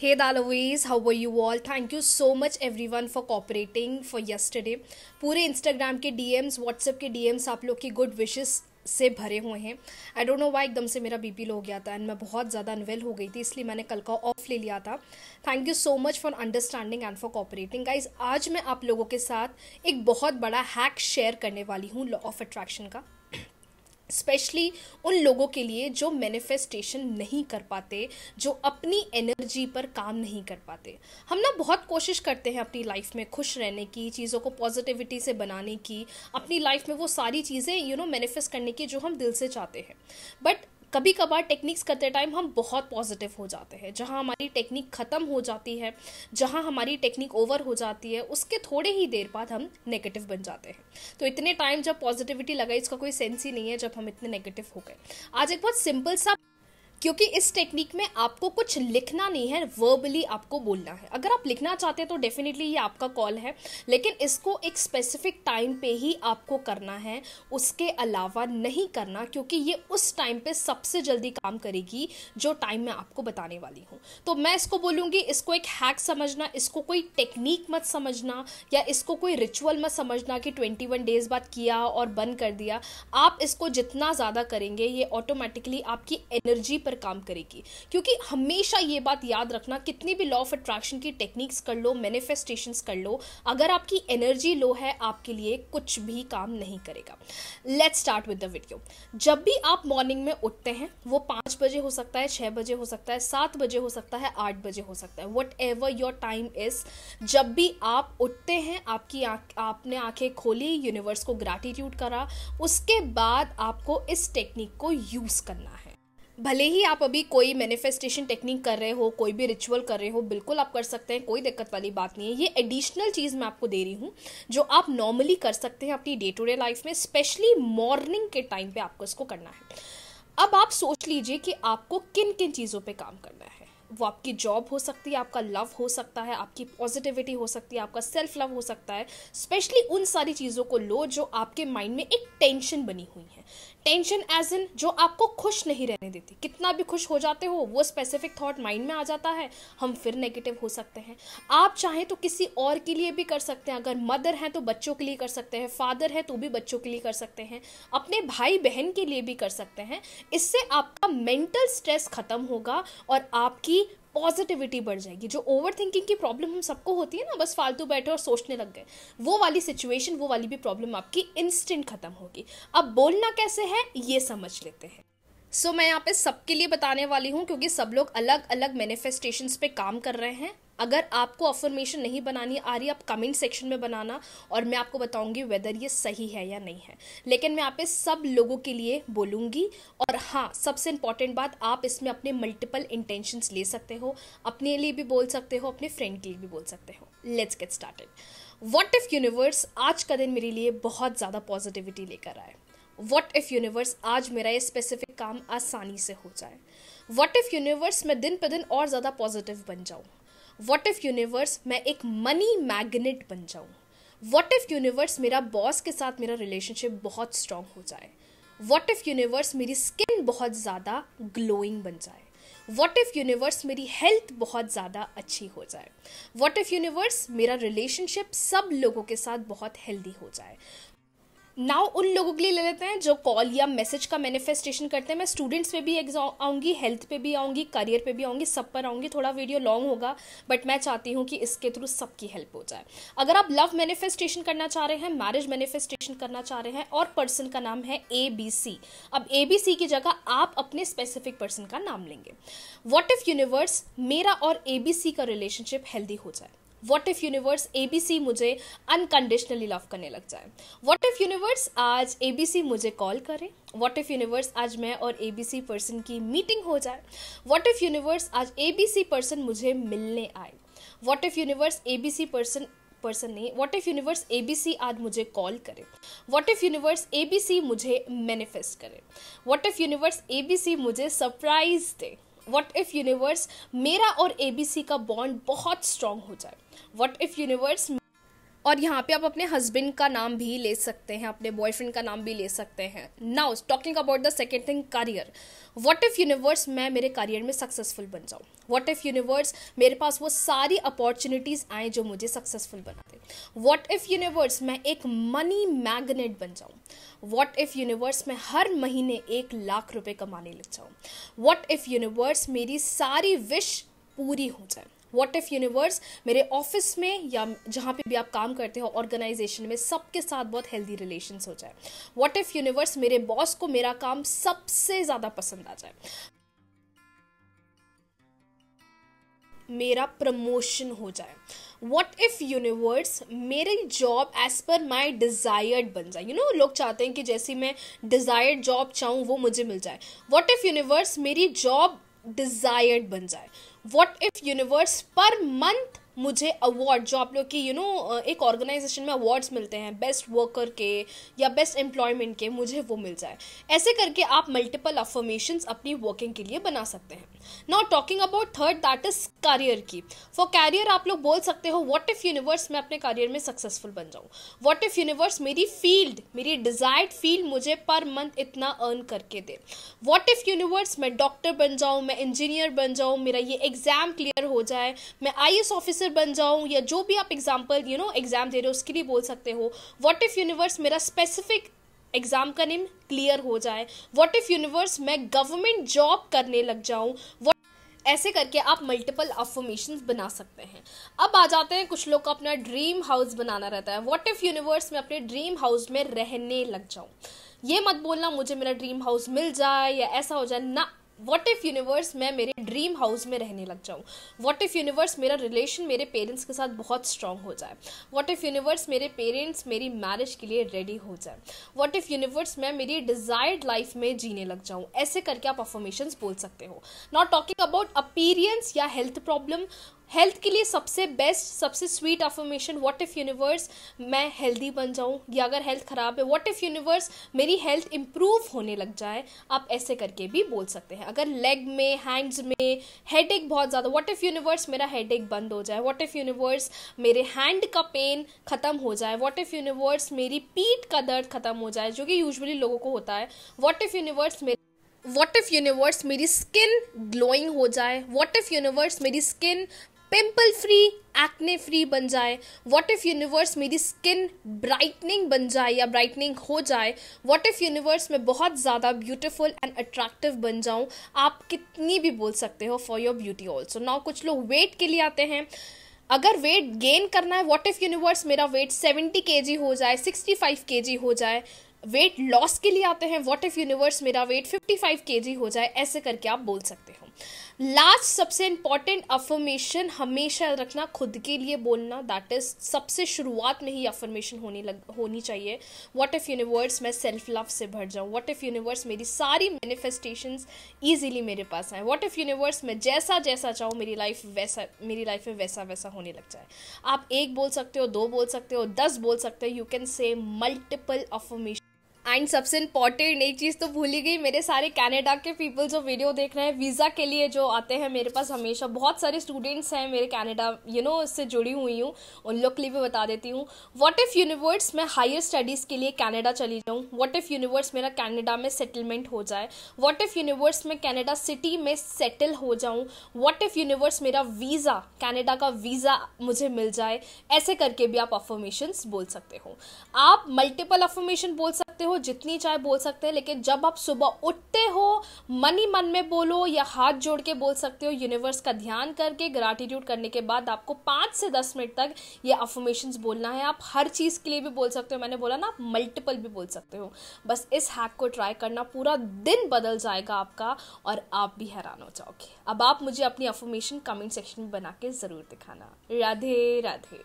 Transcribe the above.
हे दालवेज how are you all thank you so much everyone for cooperating for yesterday पूरे Instagram के एम्स WhatsApp के एम्स आप लोग की गुड विशेज से भरे हुए हैं आई डोंट नो वाई एकदम से मेरा बीपी लो गया था एंड मैं बहुत ज़्यादा अनवेल हो गई थी इसलिए मैंने कल का ऑफ ले लिया था thank you so much for understanding and for cooperating guys आज मैं आप लोगों के साथ एक बहुत बड़ा हैक शेयर करने वाली हूँ लॉ ऑफ अट्रैक्शन का स्पेशली उन लोगों के लिए जो मैनिफेस्टेशन नहीं कर पाते जो अपनी एनर्जी पर काम नहीं कर पाते हम ना बहुत कोशिश करते हैं अपनी लाइफ में खुश रहने की चीज़ों को पॉजिटिविटी से बनाने की अपनी लाइफ में वो सारी चीज़ें यू नो मैनिफेस्ट करने की जो हम दिल से चाहते हैं बट कभी कभार टेक्निक्स करते टाइम हम बहुत पॉजिटिव हो जाते हैं जहाँ हमारी टेक्निक ख़त्म हो जाती है जहाँ हमारी टेक्निक ओवर हो जाती है उसके थोड़े ही देर बाद हम नेगेटिव बन जाते हैं तो इतने टाइम जब पॉजिटिविटी लगा इसका कोई सेंस ही नहीं है जब हम इतने नेगेटिव हो गए आज एक बहुत सिंपल सा क्योंकि इस टेक्निक में आपको कुछ लिखना नहीं है वर्बली आपको बोलना है अगर आप लिखना चाहते हैं तो डेफिनेटली ये आपका कॉल है लेकिन इसको एक स्पेसिफिक टाइम पे ही आपको करना है उसके अलावा नहीं करना क्योंकि ये उस टाइम पे सबसे जल्दी काम करेगी जो टाइम मैं आपको बताने वाली हूँ तो मैं इसको बोलूँगी इसको एक हैक समझना इसको कोई टेक्निक मत समझना या इसको कोई रिचुअल मत समझना कि ट्वेंटी वन डेज बाद किया और बंद कर दिया आप इसको जितना ज़्यादा करेंगे ये ऑटोमेटिकली आपकी एनर्जी पर पर काम करेगी क्योंकि हमेशा ये बात याद रखना कितनी भी लॉ ऑफ अट्रैक्शन की टेक्निक्स कर लो मैनिफेस्टेशंस कर लो अगर आपकी एनर्जी लो है आपके लिए कुछ भी काम नहीं करेगा let's start with the video जब भी आप मॉर्निंग में उठते हैं वो पाँच बजे हो सकता है छः बजे हो सकता है सात बजे हो सकता है आठ बजे हो सकता है whatever your time is जब भी आप उठते हैं आपकी आँख आपने आंखें खोली यूनिवर्स को ग्रैटिट्यूड करा उसके बाद आपको इस टेक्निक को यूज़ करना है भले ही आप अभी कोई मैनिफेस्टेशन टेक्निक कर रहे हो कोई भी रिचुअल कर रहे हो बिल्कुल आप कर सकते हैं कोई दिक्कत वाली बात नहीं है ये एडिशनल चीज़ मैं आपको दे रही हूँ जो आप नॉर्मली कर सकते हैं अपनी डे टू डे लाइफ में स्पेशली मॉर्निंग के टाइम पे आपको इसको करना है अब आप सोच लीजिए कि आपको किन किन चीज़ों पे काम करना है वो आपकी जॉब हो सकती है आपका लव हो सकता है आपकी पॉजिटिविटी हो सकती है आपका सेल्फ लव हो सकता है स्पेशली उन सारी चीज़ों को लो जो आपके माइंड में एक टेंशन बनी हुई है टेंशन एज इन जो आपको खुश नहीं रहने देती कितना भी खुश हो जाते हो वो स्पेसिफिक थाट माइंड में आ जाता है हम फिर नेगेटिव हो सकते हैं आप चाहें तो किसी और के लिए भी कर सकते हैं अगर मदर हैं तो बच्चों के लिए कर सकते हैं फादर है तो भी बच्चों के लिए कर सकते हैं अपने भाई बहन के लिए भी कर सकते हैं इससे आपका मेंटल स्ट्रेस ख़त्म होगा और आपकी पॉजिटिविटी बढ़ जाएगी जो ओवर थिंकिंग की प्रॉब्लम हम सबको होती है ना बस फालतू बैठे और सोचने लग गए वो वाली सिचुएशन वो वाली भी प्रॉब्लम आपकी इंस्टेंट ख़त्म होगी अब बोलना कैसे है ये समझ लेते हैं सो so, मैं यहाँ पे सबके लिए बताने वाली हूँ क्योंकि सब लोग अलग अलग मैनिफेस्टेशंस पे काम कर रहे हैं अगर आपको अफर्मेशन नहीं बनानी आ रही आप कमेंट सेक्शन में बनाना और मैं आपको बताऊंगी वेदर ये सही है या नहीं है लेकिन मैं आप सब लोगों के लिए बोलूंगी और हाँ सबसे इंपॉर्टेंट बात आप इसमें अपने मल्टीपल इंटेंशंस ले सकते हो अपने लिए भी बोल सकते हो अपने फ्रेंड के लिए भी बोल सकते हो let's get started what if universe आज का दिन मेरे लिए बहुत ज़्यादा पॉजिटिविटी लेकर आए वॉट इफ़ यूनिवर्स आज मेरा ये स्पेसिफिक काम आसानी से हो जाए वॉट इफ़ यूनिवर्स मैं दिन पर दिन और ज़्यादा पॉजिटिव बन जाऊँ वॉट इफ यूनिवर्स मैं एक मनी मैग्नेट बन जाऊँ वॉट इफ यूनिवर्स मेरा बॉस के साथ मेरा रिलेशनशिप बहुत स्ट्रांग हो जाए वॉट इफ यूनिवर्स मेरी स्किन बहुत ज़्यादा ग्लोइंग बन जाए वॉट इफ़ यूनिवर्स मेरी हेल्थ बहुत ज़्यादा अच्छी हो जाए वॉट इफ़ यूनिवर्स मेरा रिलेशनशिप सब लोगों के साथ बहुत हेल्दी हो जाए नाउ उन लोगों के लिए ले लेते हैं जो कॉल या मैसेज का मैनिफेस्टेशन करते हैं मैं स्टूडेंट्स पे भी आऊँगी हेल्थ पे भी आऊँगी करियर पे भी आऊँगी सब पर आऊँगी थोड़ा वीडियो लॉन्ग होगा बट मैं चाहती हूँ कि इसके थ्रू सबकी हेल्प हो जाए अगर आप लव मैनिफेस्टेशन करना चाह रहे हैं मैरिज मैनिफेस्टेशन करना चाह रहे हैं और पर्सन का नाम है ए बी सी अब ए बी सी की जगह आप अपने स्पेसिफिक पर्सन का नाम लेंगे वॉट इफ यूनिवर्स मेरा और ए बी सी का रिलेशनशिप हेल्दी हो जाए what if universe A B C मुझे अनकंडीशनली लव करने लग जाए वॉट इफ यूनिवर्स आज सी मुझे कॉल करे वॉट इफ यूनिवर्स आज मैं और ए बी सी पर्सन की मीटिंग हो जाए वॉट इफ यूनिवर्स आज सी पर्सन मुझे मिलने आए what if universe A B C person person नहीं what if universe A B C आज मुझे कॉल करे what if universe A B C मुझे मैनिफेस्ट करे what if universe A B C मुझे सरप्राइज दे वट इफ़ यूनिवर्स मेरा और एबीसी का बॉन्ड बहुत स्ट्रांग हो जाए वट इफ़ यूनिवर्स और यहाँ पे आप अपने हस्बैंड का नाम भी ले सकते हैं अपने बॉयफ्रेंड का नाम भी ले सकते हैं now talking about the second thing career what if universe मैं मेरे करियर में सक्सेसफुल बन जाऊँ वॉट इफ़ यूनिवर्स मेरे पास वो सारी अपॉर्चुनिटीज़ आएँ जो मुझे सक्सेसफुल बनाते वॉट इफ़ यूनिवर्स मैं एक मनी मैग्नेट बन जाऊँ वॉट इफ़ यूनिवर्स मैं हर महीने एक लाख रुपए कमाने लग जाऊँ वॉट इफ़ यूनिवर्स मेरी सारी विश पूरी हो जाए वॉट इफ यूनिवर्स मेरे ऑफिस में या जहाँ पे भी आप काम करते हो ऑर्गेनाइजेशन में सबके साथ बहुत हेल्दी रिलेशन हो जाए वॉट इफ यूनिवर्स मेरे बॉस को मेरा काम सबसे ज़्यादा पसंद आ जाए मेरा प्रमोशन हो जाए वॉट इफ यूनिवर्स मेरी job as per my desired बन जाए यू नो लोग चाहते हैं कि जैसी मैं डिज़ायर्ड जॉब चाहूँ वो मुझे मिल जाए वॉट इफ यूनिवर्स मेरी जॉब डिज़ायर्ड बन जाए what if universe per month मुझे अवार्ड जो आप लोग की यू you नो know, एक ऑर्गेनाइजेशन में अवार्ड्स मिलते हैं बेस्ट वर्कर के या बेस्ट एम्प्लॉयमेंट के मुझे वो मिल जाए ऐसे करके आप मल्टीपल अफर्मेशंस अपनी वर्किंग के लिए बना सकते हैं now talking about third that is career की फॉर कैरियर आप लोग बोल सकते हो वॉट इफ़ यूनिवर्स मैं अपने करियर में सक्सेसफुल बन जाऊँ वॉट इफ़ यूनिवर्स मेरी फील्ड मेरी डिजायर्ड फील्ड मुझे पर मंथ इतना अर्न करके दे वॉट इफ़ यूनिवर्स मैं डॉक्टर बन जाऊँ मैं इंजीनियर बन जाऊँ मेरा ये एग्ज़ाम क्लियर हो जाए मैं आई ऑफिसर प्रोफेसर बन जाऊँ या जो भी आप एग्जाम्पल यू नो एग्ज़ाम दे रहे हो उसके लिए बोल सकते हो वॉट इफ़ यूनिवर्स मेरा स्पेसिफिक एग्ज़ाम का नेम क्लियर हो जाए वॉट इफ़ यूनिवर्स मैं गवर्नमेंट जॉब करने लग जाऊँ वॉट ऐसे करके आप मल्टीपल अफॉर्मेशन बना सकते हैं अब आ जाते हैं कुछ लोग का अपना ड्रीम हाउस बनाना रहता है वॉट इफ़ यूनिवर्स में अपने ड्रीम हाउस में रहने लग जाऊँ ये मत बोलना मुझे मेरा ड्रीम हाउस मिल जाए या ऐसा हो जाए ना वॉट इफ़ यूनिवर्स मैं मेरे ड्रीम हाउस में रहने लग जाऊँ वॉट इफ़ यूनिवर्स मेरा रिलेशन मेरे पेरेंट्स के साथ बहुत स्ट्रांग हो जाए वॉट इफ़ यूनिवर्स मेरे पेरेंट्स मेरी मैरिज के लिए रेडी हो जाए वॉट इफ़ यूनिवर्स मैं मेरी डिज़ायर्ड लाइफ में जीने लग जाऊँ ऐसे करके आप अफॉर्मेशन बोल सकते हो नॉट टॉकिंग अबाउट अपीरियंस या हेल्थ प्रॉब्लम हेल्थ के लिए सबसे बेस्ट सबसे sweet affirmation what if universe मैं हेल्दी बन जाऊँ या अगर हेल्थ ख़राब है व्हाट इफ़ यूनिवर्स मेरी हेल्थ इम्प्रूव होने लग जाए आप ऐसे करके भी बोल सकते हैं अगर लेग में हैंड्स में हेड एक बहुत ज़्यादा व्हाट इफ़ यूनिवर्स मेरा हेड एक बंद हो जाए वॉट इफ़ यूनिवर्स मेरे हैंड का पेन ख़त्म हो जाए वॉट इफ़ यूनिवर्स मेरी पीठ का दर्द ख़त्म हो जाए जो कि यूजली लोगों को होता है वॉट इफ़ यूनिवर्स मेरे वॉट इफ़ यूनिवर्स मेरी स्किन ग्लोइंग हो जाए वॉट इफ़ यूनिवर्स मेरी skin pimple free acne free बन जाए व्हाट इफ़ यूनिवर्स मेरी स्किन ब्राइटनिंग बन जाए या ब्राइटनिंग हो जाए व्हाट इफ़ यूनिवर्स में बहुत ज़्यादा ब्यूटीफुल एंड अट्रैक्टिव बन जाऊँ आप कितनी भी बोल सकते हो for your beauty also now कुछ लोग वेट के लिए आते हैं अगर वेट गेन करना है व्हाट इफ़ यूनिवर्स मेरा वेट सेवेंटी के हो जाए फाइव के हो जाए वेट लॉस के लिए आते हैं व्हाट इफ़ यूनिवर्स मेरा वेट फिफ्टी फाइव हो जाए ऐसे करके आप बोल सकते हो लास्ट सबसे इंपॉर्टेंट अफर्मेशन हमेशा रखना खुद के लिए बोलना दैट इज सबसे शुरुआत में ही अफर्मेशन होने लग होनी चाहिए वॉट इफ़ यूनिवर्स मैं सेल्फ लव से भर जाऊँ वॉट इफ़ यूनिवर्स मेरी सारी मैनिफेस्टेशन ईजिली मेरे पास आए वॉट इफ़ यूनिवर्स मैं जैसा जैसा चाहूँ मेरी लाइफ वैसा मेरी लाइफ में वैसा वैसा होने लग जाए आप एक बोल सकते हो दो बोल सकते हो दस बोल सकते हो you can say multiple affirmation and सबसे इम्पॉर्टेंट एक चीज़ तो भूली गई मेरे सारे कैनेडा के पीपल जो वीडियो देख रहे हैं वीज़ा के लिए जो आते हैं मेरे पास हमेशा बहुत सारे स्टूडेंट्स हैं मेरे कैनेडा यू नो इससे जुड़ी हुई हूँ उन लोग के लिए भी बता देती हूँ वॉट इफ़ यूनिवर्स मैं हायर स्टडीज़ के लिए कैनेडा चली जाऊँ वॉट इफ़ यूनिवर्स मेरा कैनेडा में सेटलमेंट हो जाए व्हाट इफ़ यूनिवर्स मैं कैनेडा सिटी में सेटल हो जाऊँ व्हाट इफ़ यूनिवर्स मेरा वीज़ा कैनेडा का वीज़ा मुझे मिल जाए ऐसे करके भी आप अफॉर्मेशन बोल सकते हो आप मल्टीपल अफॉर्मेशन बोल सकते हो हो जितनी चाहे बोल सकते हैं लेकिन जब आप सुबह उठते हो मन ही मन में बोलो या हाथ जोड़ के बोल सकते हो यूनिवर्स का ध्यान करके ग्रैटिट्यूड करने के बाद आपको पाँच से दस मिनट तक ये अफॉर्मेशंस बोलना है आप हर चीज़ के लिए भी बोल सकते हो मैंने बोला ना आप मल्टीपल भी बोल सकते हो बस इस हैक को ट्राई करना पूरा दिन बदल जाएगा आपका और आप भी हैरान हो जाओगे अब आप मुझे अपनी अफॉर्मेशन कमेंट सेक्शन में बना के ज़रूर दिखाना राधे राधे